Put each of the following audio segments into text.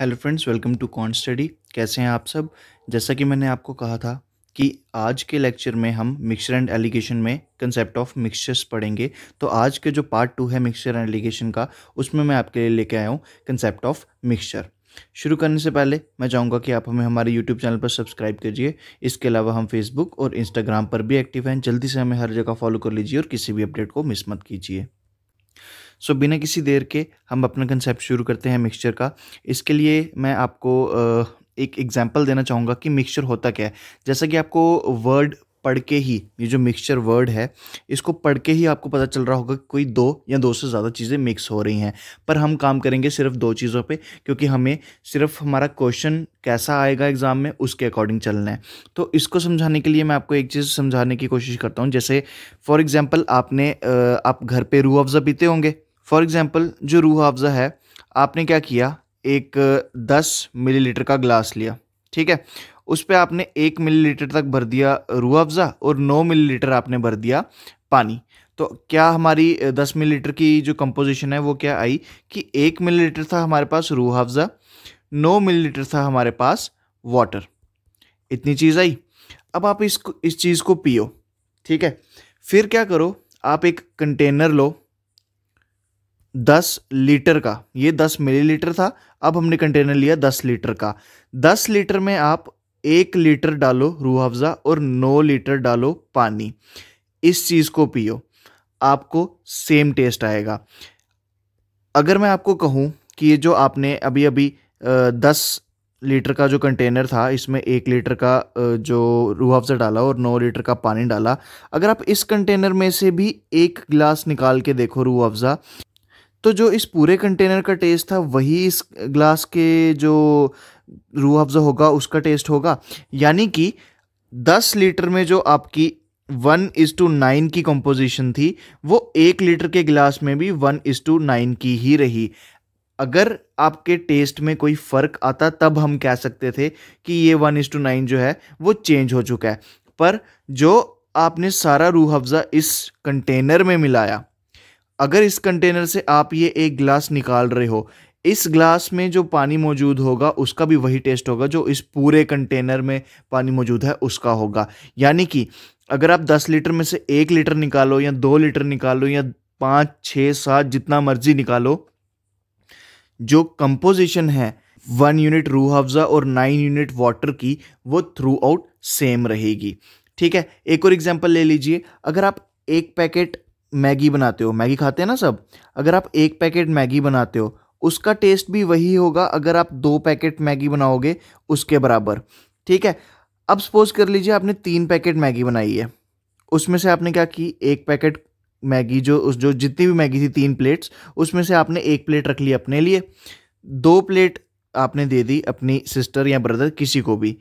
hello friends welcome to Con Study कैसे हैं आप सब जैसा कि मैंने आपको कहा था कि आज के लेक्चर में हम मिक्सचर एंड एलिगेशन में कंसेप्ट ऑफ मिक्सचर्स पढ़ेंगे तो आज के जो पार्ट टू है मिक्सचर एंड एलिगेशन का उसमें मैं आपके लिए लेके आया हूँ कंसेप्ट ऑफ मिक्सचर शुरू करने से पहले मैं चाहूँगा कि आप हमें हमारे YouTube चैनल पर सब्सक्राइब कीजिए इसके अलावा हम Facebook और Instagram पर भी एक्टिव हैं जल्दी से हमें हर जगह फॉलो कर लीजिए और किसी भी अपडेट को मिस मत कीजिए सो बिना किसी देर के हम अपना कंसेप्ट शुरू करते हैं मिक्सचर का इसके लिए मैं आपको एक एग्जाम्पल देना चाहूँगा कि मिक्सचर होता क्या है जैसा कि आपको वर्ड पढ़ के ही ये जो मिक्सचर वर्ड है इसको पढ़ के ही आपको पता चल रहा होगा कि कोई दो या दो से ज़्यादा चीज़ें मिक्स हो रही हैं पर हम काम करेंगे सिर्फ दो चीज़ों पे क्योंकि हमें सिर्फ हमारा क्वेश्चन कैसा आएगा एग्ज़ाम में उसके अकॉर्डिंग चलना है तो इसको समझाने के लिए मैं आपको एक चीज़ समझाने की कोशिश करता हूँ जैसे फॉर एग्ज़ाम्पल आपने आप घर पर रू अफ़ज़ा पीते होंगे फॉर एग्ज़ाम्पल जो रूह अफ़ज़ा है आपने क्या किया एक दस मिलीलीटर का ग्लास लिया ठीक है उस पर आपने एक मिलीलीटर तक भर दिया रूह अफ़ज़ा और नौ मिलीलीटर आपने भर दिया पानी तो क्या हमारी दस मिलीलीटर की जो कंपोजिशन है वो क्या आई कि एक मिलीलीटर था हमारे पास रूह अफ़ज़ा नौ मिलीलीटर था हमारे पास वाटर इतनी चीज़ आई अब आप इसको इस चीज़ को पियो ठीक है फिर क्या करो आप एक कंटेनर लो दस लीटर का ये दस मिलीलीटर था अब हमने कंटेनर लिया दस लीटर का दस लीटर में आप एक लीटर डालो रूह अफ़ज़ा और नौ लीटर डालो पानी इस चीज़ को पियो आपको सेम टेस्ट आएगा अगर मैं आपको कहूँ कि ये जो आपने अभी अभी दस लीटर का जो कंटेनर था इसमें एक लीटर का जो रूह अफ़ज़ा डाला और नौ लीटर का पानी डाला अगर आप इस कंटेनर में से भी एक गिलास निकाल के देखो रूह अफ़ज़ा तो जो इस पूरे कंटेनर का टेस्ट था वही इस ग्लास के जो रूह अफजा होगा उसका टेस्ट होगा यानी कि 10 लीटर में जो आपकी वन इज टू नाइन की कंपोजिशन थी वो एक लीटर के गिलास में भी वन इज टू नाइन की ही रही अगर आपके टेस्ट में कोई फ़र्क आता तब हम कह सकते थे कि ये वन इज टू नाइन जो है वो चेंज हो चुका है पर जो आपने सारा रूह अफ़ज़ा इस कंटेनर में मिलाया अगर इस कंटेनर से आप ये एक ग्लास निकाल रहे हो इस ग्लास में जो पानी मौजूद होगा उसका भी वही टेस्ट होगा जो इस पूरे कंटेनर में पानी मौजूद है उसका होगा यानी कि अगर आप 10 लीटर में से एक लीटर निकालो या दो लीटर निकालो या पाँच छः सात जितना मर्जी निकालो जो कंपोजिशन है वन यूनिट रूह अफज़ा और नाइन यूनिट वाटर की वो थ्रू आउट सेम रहेगी ठीक है एक और एग्जाम्पल ले लीजिए अगर आप एक पैकेट मैगी बनाते हो मैगी खाते हैं ना सब अगर आप एक पैकेट मैगी बनाते हो उसका टेस्ट भी वही होगा अगर आप दो पैकेट मैगी बनाओगे उसके बराबर ठीक है अब सपोज कर लीजिए आपने तीन पैकेट मैगी बनाई है उसमें से आपने क्या की एक पैकेट मैगी जो उस जो जितनी भी मैगी थी तीन प्लेट्स उसमें से आपने एक प्लेट रख ली अपने लिए दो प्लेट आपने दे दी अपनी सिस्टर या ब्रदर किसी को भी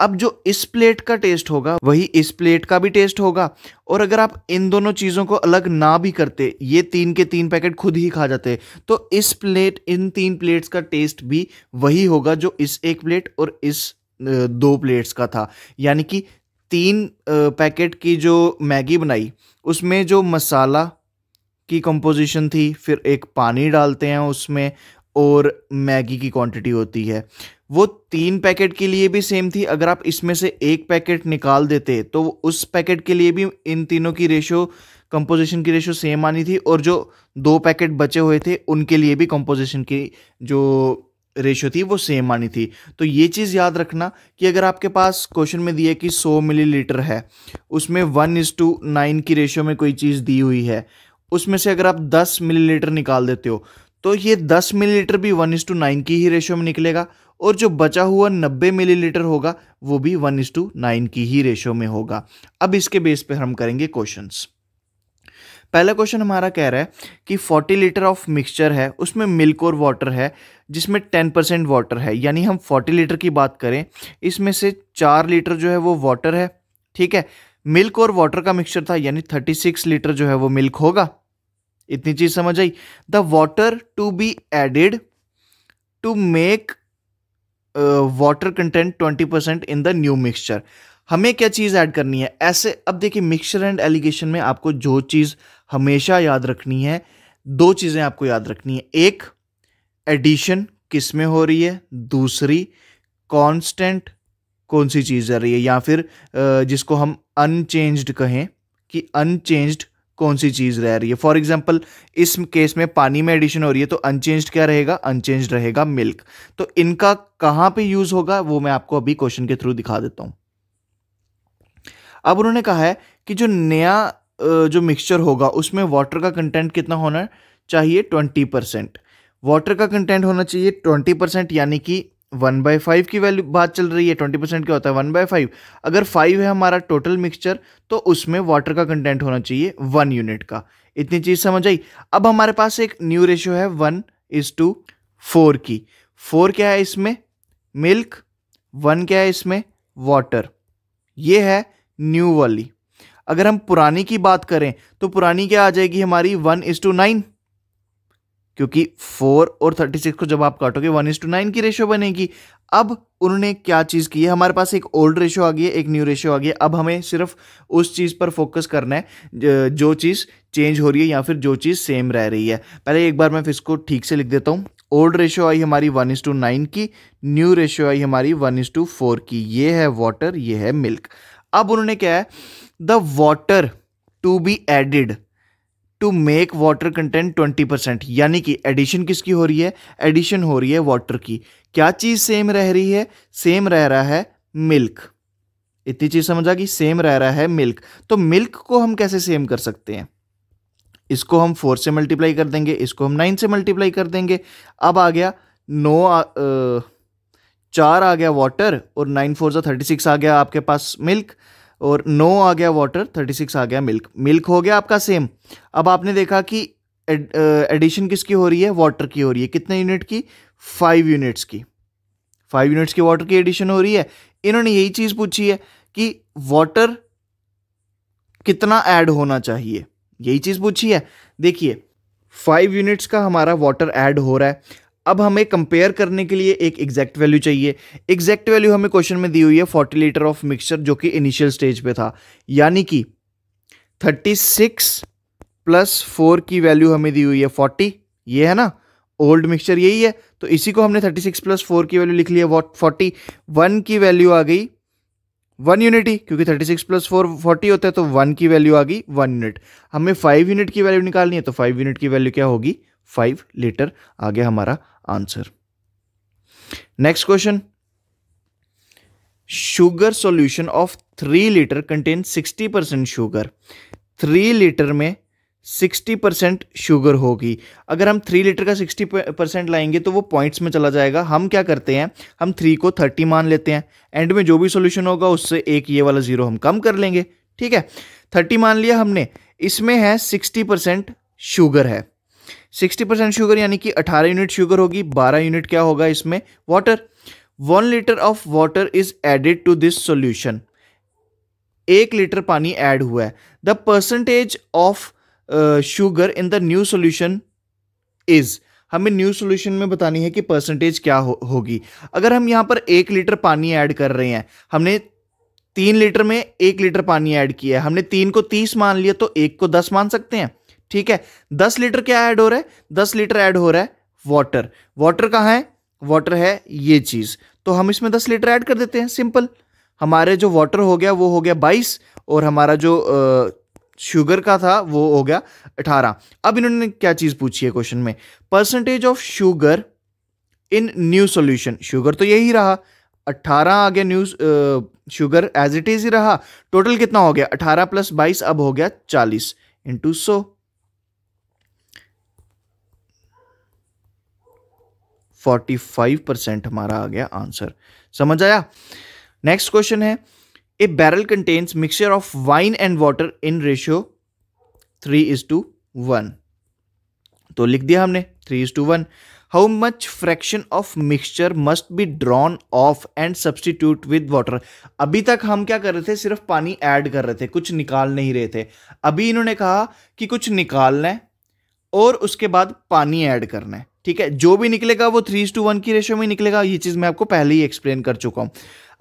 अब जो इस प्लेट का टेस्ट होगा वही इस प्लेट का भी टेस्ट होगा और अगर आप इन दोनों चीज़ों को अलग ना भी करते ये तीन के तीन पैकेट खुद ही खा जाते तो इस प्लेट इन तीन प्लेट्स का टेस्ट भी वही होगा जो इस एक प्लेट और इस दो प्लेट्स का था यानी कि तीन पैकेट की जो मैगी बनाई उसमें जो मसाला की कंपोजिशन थी फिर एक पानी डालते हैं उसमें और मैगी की क्वांटिटी होती है वो तीन पैकेट के लिए भी सेम थी अगर आप इसमें से एक पैकेट निकाल देते तो उस पैकेट के लिए भी इन तीनों की रेशो कंपोजिशन की रेशो सेम आनी थी और जो दो पैकेट बचे हुए थे उनके लिए भी कंपोजिशन की जो रेशो थी वो सेम आनी थी तो ये चीज़ याद रखना कि अगर आपके पास क्वेश्चन में दिया कि 100 मिलीलीटर है उसमें वन इज़ टू नाइन की रेशो में कोई चीज़ दी हुई है उसमें से अगर आप 10 मिलीलीटर निकाल देते हो तो ये 10 मिलीलीटर भी वन इस टू नाइन की ही रेशियो में निकलेगा और जो बचा हुआ 90 मिलीलीटर होगा वो भी वन इस टू नाइन की ही रेशियो में होगा अब इसके बेस पे हम करेंगे क्वेश्चंस पहला क्वेश्चन हमारा कह रहा है कि 40 लीटर ऑफ मिक्सचर है उसमें मिल्क और वाटर है जिसमें 10 परसेंट वाटर है यानी हम 40 लीटर की बात करें इसमें से चार लीटर जो है वो वाटर है ठीक है मिल्क और वाटर का मिक्सचर था यानी 36 लीटर जो है वो मिल्क होगा इतनी चीज समझ आई the water to be added to make water content twenty percent in the new mixture हमें क्या चीज़ ऐड करनी है ऐसे अब देखिए मिक्सचर एंड एलिगेशन में आपको जो चीज़ हमेशा याद रखनी है दो चीज़ें आपको याद रखनी है एक एडिशन किस में हो रही है दूसरी कांस्टेंट कौन सी चीज़ जा रही है या फिर uh, जिसको हम अनचेंज्ड कहें कि अनचेंज्ड कौन सी चीज़ रह रही है फॉर एग्जाम्पल इस केस में पानी में एडिशन हो रही है तो अनचेंज क्या रहेगा अनचेंज रहेगा मिल्क तो इनका कहां पे यूज़ होगा वो मैं आपको अभी क्वेश्चन के थ्रू दिखा देता हूं अब उन्होंने कहा है कि जो नया जो मिक्सचर होगा उसमें वाटर का कंटेंट कितना होना चाहिए ट्वेंटी परसेंट वाटर का कंटेंट होना चाहिए ट्वेंटी परसेंट यानी कि वन बाई फाइव की वैल्यू बात चल रही है ट्वेंटी परसेंट क्या होता है वन बाई फाइव अगर फाइव है हमारा टोटल मिक्सचर तो उसमें वाटर का कंटेंट होना चाहिए वन यूनिट का इतनी चीज़ समझ आई अब हमारे पास एक न्यू रेशियो है वन इज टू फोर की फोर क्या है इसमें मिल्क वन क्या है इसमें वाटर ये है न्यू वाली अगर हम पुरानी की बात करें तो पुरानी क्या आ जाएगी हमारी वन इज टू नाइन क्योंकि फोर और थर्टी सिक्स को जब आप काटोगे वन इज टू नाइन की रेशियो बनेगी अब उन्होंने क्या चीज़ की है हमारे पास एक ओल्ड रेशियो आ गई है एक न्यू रेशियो आ गई है अब हमें सिर्फ उस चीज़ पर फोकस करना है जो चीज़ चेंज हो रही है या फिर जो चीज़ सेम रह रही है पहले एक बार मैं फिर इसको ठीक से लिख देता हूँ ओल्ड रेशियो आई हमारी वन इज टू नाइन की न्यू रेशियो आई हमारी वन इज टू फोर की ये है वाटर ये है मिल्क अब उन्होंने क्या है the water to be added to make water content twenty percent यानी कि एडिशन किसकी हो रही है एडिशन हो रही है वाटर की क्या चीज़ सेम रह रही है सेम रह रहा है मिल्क इतनी चीज़ समझ आ गई सेम रह रहा है मिल्क तो मिल्क को हम कैसे सेम कर सकते हैं इसको हम फोर से मल्टीप्लाई कर देंगे इसको हम नाइन से मल्टीप्लाई कर देंगे अब आ गया नो आ, चार आ गया वाटर और नाइन फोर सा थर्टी सिक्स आ गया आपके पास मिल्क और नो आ गया वाटर थर्टी सिक्स आ गया मिल्क मिल्क हो गया आपका सेम अब आपने देखा कि एडिशन uh, किसकी हो रही है वाटर की हो रही है कितने यूनिट की फाइव यूनिट्स की फाइव यूनिट्स की वाटर की एडिशन हो रही है इन्होंने यही चीज़ पूछी है कि वाटर कितना ऐड होना चाहिए यही चीज़ पूछी है देखिए फाइव यूनिट्स का हमारा वाटर ऐड हो रहा है अब हमें कंपेयर करने के लिए एक एग्जैक्ट वैल्यू चाहिए एग्जैक्ट वैल्यू हमें क्वेश्चन में दी हुई है फोर्टी लीटर ऑफ मिक्सचर जो कि इनिशियल स्टेज पे था यानी कि थर्टी सिक्स प्लस फोर की वैल्यू हमें दी हुई है फोर्टी ये है ना ओल्ड मिक्सचर यही है तो इसी को हमने थर्टी सिक्स प्लस फोर की वैल्यू लिख लिया वॉट फोर्टी वन की वैल्यू आ गई वन यूनिट ही क्योंकि thirty six plus four forty होता है तो वन की वैल्यू आ गई वन यूनिट हमें फाइव यूनिट की वैल्यू निकालनी है तो फाइव यूनिट की वैल्यू क्या होगी फाइव लीटर आ गया हमारा answer next question sugar solution of three litre contain sixty percent sugar three litre में सिक्सटी परसेंट शुगर होगी अगर हम थ्री लीटर का सिक्सटी परसेंट लाएंगे तो वो पॉइंट्स में चला जाएगा हम क्या करते हैं हम थ्री को थर्टी मान लेते हैं एंड में जो भी सोल्यूशन होगा उससे एक ये वाला ज़ीरो हम कम कर लेंगे ठीक है थर्टी मान लिया हमने इसमें है सिक्सटी परसेंट शुगर है सिक्सटी परसेंट शुगर यानी कि अठारह यूनिट शुगर होगी बारह यूनिट क्या होगा इसमें water one litre of water is added to this solution एक लीटर पानी एड हुआ है the percentage of sugar in the new solution is हमें न्यू सोल्यूशन में बतानी है कि परसेंटेज क्या हो, होगी अगर हम यहाँ पर एक लीटर पानी ऐड कर रहे हैं हमने तीन लीटर में एक लीटर पानी ऐड किया है हमने तीन को तीस मान लिया तो एक को दस मान सकते हैं ठीक है दस लीटर क्या ऐड हो रहा है दस लीटर ऐड हो रहा है वाटर वाटर कहाँ है वाटर है ये चीज़ तो हम इसमें दस लीटर ऐड कर देते हैं सिंपल हमारे जो वाटर हो गया वो हो गया बाईस और हमारा जो शुगर का था वो हो गया अठारह अब इन्होंने क्या चीज़ पूछी है क्वेश्चन में percentage of sugar in new solution sugar तो यही रहा 18 आ गया new sugar as it is ही रहा टोटल कितना हो गया 18 प्लस 22 अब हो गया 40 into so forty five percent हमारा आ गया आंसर समझ आया नेक्स्ट क्वेश्चन है a barrel contains mixture of wine and water in ratio three is to one तो लिख दिया हमने three is to one how much fraction of mixture must be drawn off and substitute with water अभी तक हम क्या कर रहे थे सिर्फ पानी ऐड कर रहे थे कुछ निकाल नहीं रहे थे अभी इन्होंने कहा कि कुछ निकालना है और उसके बाद पानी ऐड करना है ठीक है जो भी निकलेगा वो थ्री टू वन की रेशियो में निकलेगा ये चीज़ मैं आपको पहले ही एक्सप्लेन कर चुका हूँ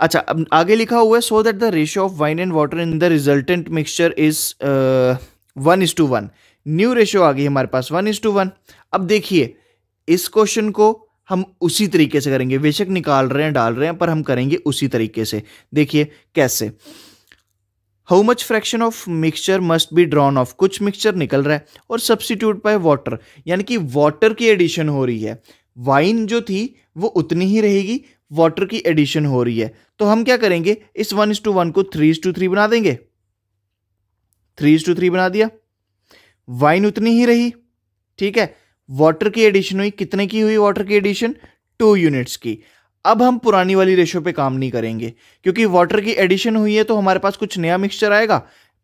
अच्छा अब आगे लिखा हुआ है so that the ratio of wine and water in the resultant mixture is one is to one new ratio आ गई हमारे पास वन इज टू वन अब देखिए इस क्वेश्चन को हम उसी तरीके से करेंगे बेशक निकाल रहे हैं डाल रहे हैं पर हम करेंगे उसी तरीके से देखिए कैसे how much fraction of mixture must be drawn off कुछ मिक्सचर निकल रहा है और सब्सिट्यूट बाय वाटर यानी कि वाटर की एडिशन हो रही है वाइन जो थी वो उतनी ही रहेगी वाटर की एडिशन हो रही है तो हम क्या करेंगे इस वन इज टू वन को थ्री इज टू थ्री बना देंगे थ्री इज टू थ्री बना दिया वाइन उतनी ही रही ठीक है वाटर की एडिशन हुई कितने की हुई वाटर की एडिशन टू यूनिट्स की अब हम पुरानी वाली रेशो पे काम नहीं करेंगे क्योंकि वाटर की एडिशन हुई है तो हमारे पास कुछ नया मिक्सचर आएगा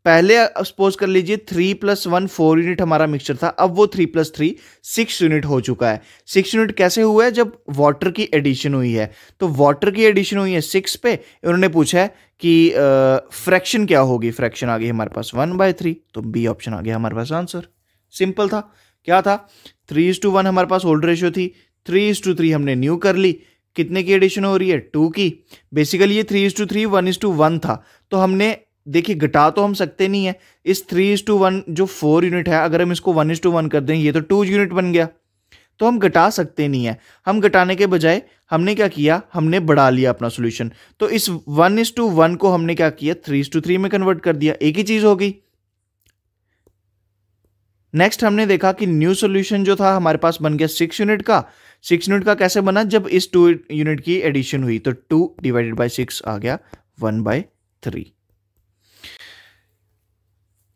पहले सपोज कर लीजिए three plus one four unit हमारा मिक्सचर था अब वो three plus three six unit हो चुका है सिक्स यूनिट कैसे हुआ है जब वाटर की एडिशन हुई है तो वाटर की एडिशन हुई है सिक्स पे उन्होंने पूछा है कि फ्रैक्शन uh, क्या होगी फ्रैक्शन आ गई हमारे पास वन बाय थ्री तो बी ऑप्शन आ गया हमारे पास आंसर सिंपल था क्या था थ्री इज टू वन हमारे पास ओल्ड रेशियो थी थ्री इज टू थ्री हमने न्यू कर ली कितने की एडिशन हो रही है टू की बेसिकली ये three is to three one is to one था तो हमने देखिए घटा तो हम सकते नहीं है इस थ्री इज टू वन जो फोर यूनिट है अगर हम इसको वन इज टू वन कर दें ये तो टू यूनिट बन गया तो हम घटा सकते नहीं है हम घटाने के बजाय हमने क्या किया हमने बढ़ा लिया अपना सोल्यूशन तो इस वन इज टू वन को हमने क्या किया थ्री इज टू थ्री में कन्वर्ट कर दिया एक ही चीज़ हो गई नेक्स्ट हमने देखा कि न्यू सोल्यूशन जो था हमारे पास बन गया सिक्स यूनिट का सिक्स यूनिट का कैसे बना जब इस टू यूनिट की एडिशन हुई तो टू डिवाइडेड बाई सिक्स आ गया one by three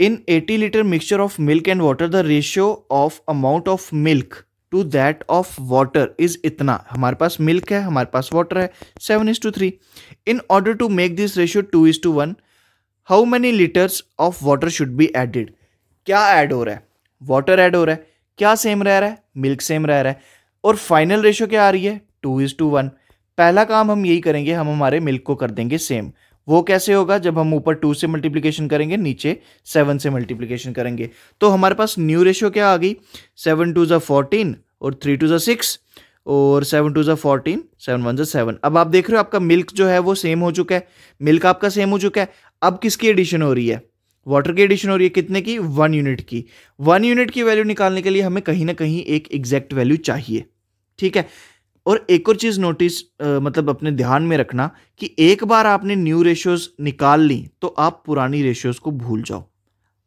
in eighty litre mixture of milk and water the ratio of amount of milk to that of water is इतना हमारे पास मिल्क है हमारे पास वाटर है seven is to three in order to make this ratio two is to one how many litres of water should be added क्या add हो रहा है वाटर ऐड हो रहा है क्या सेम रह रहा है मिल्क सेम रह रहा है और फाइनल रेशो क्या आ रही है टू इज़ टू वन पहला काम हम यही करेंगे हम हमारे मिल्क को कर देंगे सेम वो कैसे होगा जब हम ऊपर टू से मल्टीप्लीकेशन करेंगे नीचे सेवन से मल्टीप्लीकेशन करेंगे तो हमारे पास न्यू रेशियो क्या आ गई सेवन टू जो फोर्टीन और थ्री टू जो सिक्स और सेवन टू जो फोर्टीन सेवन वन जो सेवन अब आप देख रहे हो आपका मिल्क जो है वो सेम हो चुका है मिल्क आपका सेम हो चुका है अब किसकी एडिशन हो रही है वाटर की एडिशन हो रही है कितने की वन यूनिट की वन यूनिट की वैल्यू निकालने के लिए हमें कहीं ना कहीं एक एग्जैक्ट वैल्यू चाहिए ठीक है और एक और चीज़ नोटिस मतलब अपने ध्यान में रखना कि एक बार आपने न्यू रेशियोज निकाल ली तो आप पुरानी रेशियोज को भूल जाओ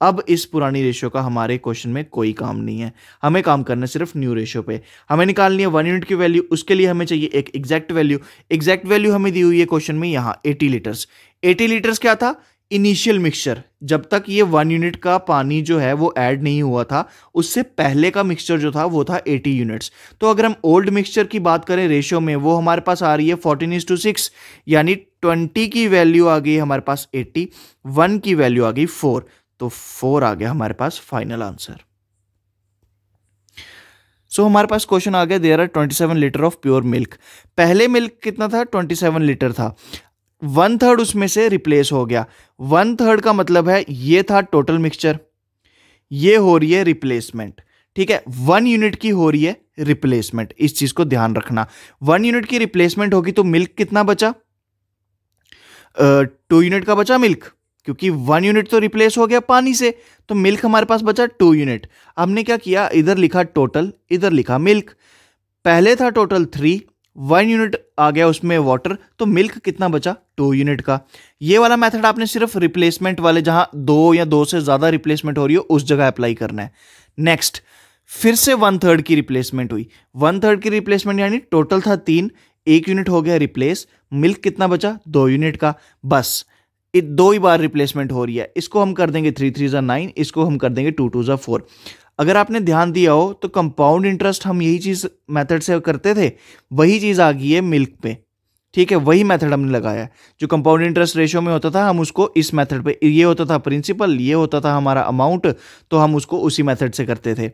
अब इस पुरानी रेशियो का हमारे क्वेश्चन में कोई काम नहीं है हमें काम करना सिर्फ न्यू रेशियो पे हमें निकालनी है वन यूनिट की वैल्यू उसके लिए हमें चाहिए एक एग्जैक्ट वैल्यू एग्जैक्ट वैल्यू हमें दी हुई है क्वेश्चन में यहाँ एटी लीटर्स एटी लीटर्स क्या था इनिशियल मिक्सचर जब तक ये वन यूनिट का पानी जो है वो ऐड नहीं हुआ था उससे पहले का मिक्सचर जो था वो था 80 यूनिट्स तो अगर हम ओल्ड मिक्सचर की बात करें रेशियो में वो हमारे पास आ रही है फोर्टीन इज टू सिक्स यानी ट्वेंटी की वैल्यू आ गई हमारे पास एट्टी वन की वैल्यू आ गई फोर तो फोर आ गया हमारे पास फाइनल आंसर सो so, हमारे पास क्वेश्चन आ गया there are twenty seven litre of pure milk पहले मिल्क कितना था ट्वेंटी सेवन लीटर था वन थर्ड उसमें से रिप्लेस हो गया वन थर्ड का मतलब है ये था टोटल मिक्सचर ये हो रही है रिप्लेसमेंट ठीक है वन यूनिट की हो रही है रिप्लेसमेंट इस चीज को ध्यान रखना वन यूनिट की रिप्लेसमेंट होगी तो मिल्क कितना बचा टू uh, यूनिट का बचा मिल्क क्योंकि वन यूनिट तो रिप्लेस हो गया पानी से तो मिल्क हमारे पास बचा टू यूनिट हमने क्या किया इधर लिखा टोटल इधर लिखा मिल्क पहले था टोटल थ्री वन यूनिट आ गया उसमें वाटर तो मिल्क कितना बचा टू यूनिट का ये वाला मेथड आपने सिर्फ रिप्लेसमेंट वाले जहां दो या दो से ज़्यादा रिप्लेसमेंट हो रही हो उस जगह अप्लाई करना है नेक्स्ट फिर से वन थर्ड की रिप्लेसमेंट हुई वन थर्ड की रिप्लेसमेंट यानी टोटल था तीन एक यूनिट हो गया रिप्लेस मिल्क कितना बचा दो यूनिट का बस दो ही बार रिप्लेसमेंट हो रही है इसको हम कर देंगे थ्री थ्री ज़ा नाइन इसको हम कर देंगे टू टू ज़ा फोर अगर आपने ध्यान दिया हो तो कंपाउंड इंटरेस्ट हम यही चीज़ मेथड से करते थे वही चीज़ आ गई है मिल्क पे ठीक है वही मेथड हमने लगाया जो कंपाउंड इंटरेस्ट रेशियो में होता था हम उसको इस मेथड पे ये होता था प्रिंसिपल ये होता था हमारा अमाउंट तो हम उसको उसी मेथड से करते थे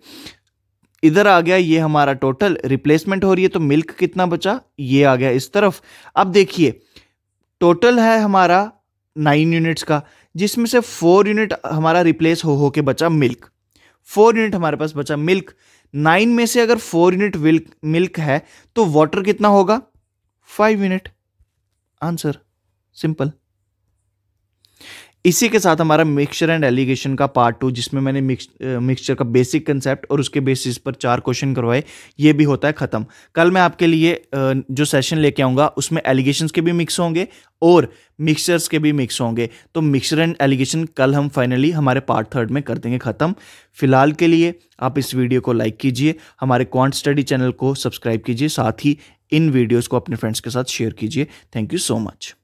इधर आ गया ये हमारा टोटल रिप्लेसमेंट हो रही है तो मिल्क कितना बचा ये आ गया इस तरफ अब देखिए टोटल है हमारा नाइन यूनिट्स का जिसमें से फोर यूनिट हमारा रिप्लेस हो हो के बचा मिल्क फोर यूनिट हमारे पास बचा मिल्क नाइन में से अगर फोर यूनिट मिल्क है तो वाटर कितना होगा फाइव यूनिट आंसर सिंपल इसी के साथ हमारा मिक्सचर एंड एलिगेशन का पार्ट टू जिसमें मैंने मिक्सचर का बेसिक कंसेप्ट और उसके बेसिस पर चार क्वेश्चन करवाए ये भी होता है ख़त्म कल मैं आपके लिए जो सेशन लेके आऊँगा उसमें एलिगेशन के भी मिक्स होंगे और मिक्सचर्स के भी मिक्स होंगे तो मिक्सचर एंड एलिगेशन कल हम फाइनली हमारे पार्ट थर्ड में कर देंगे ख़त्म फिलहाल के लिए आप इस वीडियो को लाइक कीजिए हमारे क्वांट स्टडी चैनल को सब्सक्राइब कीजिए साथ ही इन वीडियोज़ को अपने फ्रेंड्स के साथ शेयर कीजिए थैंक यू सो मच